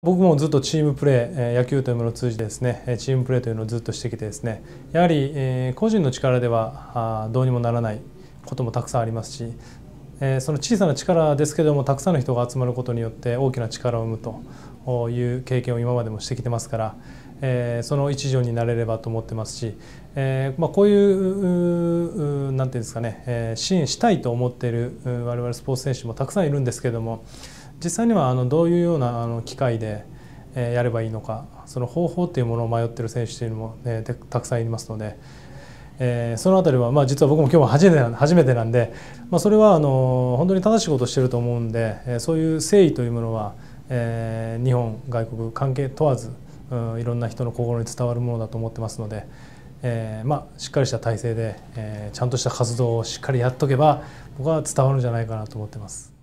僕もずっとチームプレー、野球というものを通じてですね、チームプレーというのをずっとしてきてですね、やはり個人の力ではどうにもならないこともたくさんありますし、その小さな力ですけども、たくさんの人が集まることによって大きな力を生むという経験を今までもしてきてますから、その一助になれればと思ってますし、まあ、こういうんていうんですかね、支援したいと思っている我々スポーツ選手もたくさんいるんですけども、実際にはあのどういうようなあの機会で、えやればいいのかその方法っていうものを迷ってる選手というのも、ね、たくさんいますので、えー、その辺りは、まあ、実は僕も今日は初めて初めてなんで、まあ、それはあの本当に正しいことをしてると思うんで、えそういう誠意というものは、えー、日本外国関係問わず、うん、いろんな人の心に伝わるものだと思ってますので。えーまあ、しっかりした体制で、えー、ちゃんとした活動をしっかりやっとけば僕は伝わるんじゃないかなと思ってます。